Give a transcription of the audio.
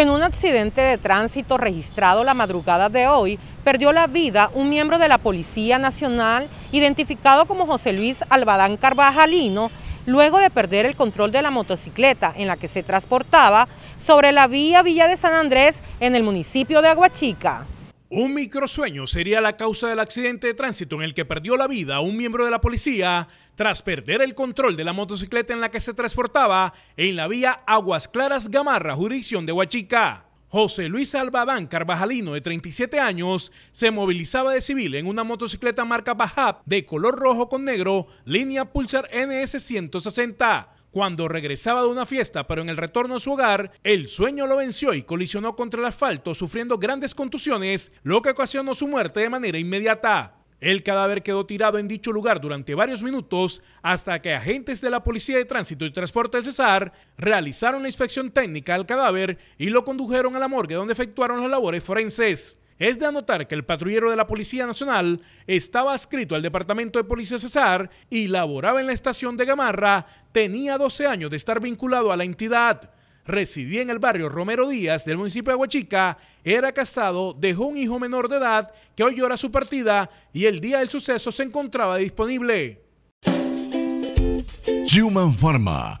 En un accidente de tránsito registrado la madrugada de hoy, perdió la vida un miembro de la Policía Nacional, identificado como José Luis Albadán Carvajalino, luego de perder el control de la motocicleta en la que se transportaba sobre la vía Villa de San Andrés en el municipio de Aguachica. Un microsueño sería la causa del accidente de tránsito en el que perdió la vida un miembro de la policía tras perder el control de la motocicleta en la que se transportaba en la vía Aguas Claras Gamarra, jurisdicción de Huachica. José Luis Albadán Carvajalino, de 37 años, se movilizaba de civil en una motocicleta marca Bajab de color rojo con negro, línea Pulsar NS 160 cuando regresaba de una fiesta, pero en el retorno a su hogar, el sueño lo venció y colisionó contra el asfalto, sufriendo grandes contusiones, lo que ocasionó su muerte de manera inmediata. El cadáver quedó tirado en dicho lugar durante varios minutos hasta que agentes de la Policía de Tránsito y Transporte del Cesar realizaron la inspección técnica al cadáver y lo condujeron a la morgue donde efectuaron las labores forenses. Es de anotar que el patrullero de la Policía Nacional estaba adscrito al Departamento de Policía Cesar y laboraba en la estación de Gamarra, tenía 12 años de estar vinculado a la entidad. Residía en el barrio Romero Díaz del municipio de Huachica, era casado, dejó un hijo menor de edad que hoy llora su partida y el día del suceso se encontraba disponible. Human Pharma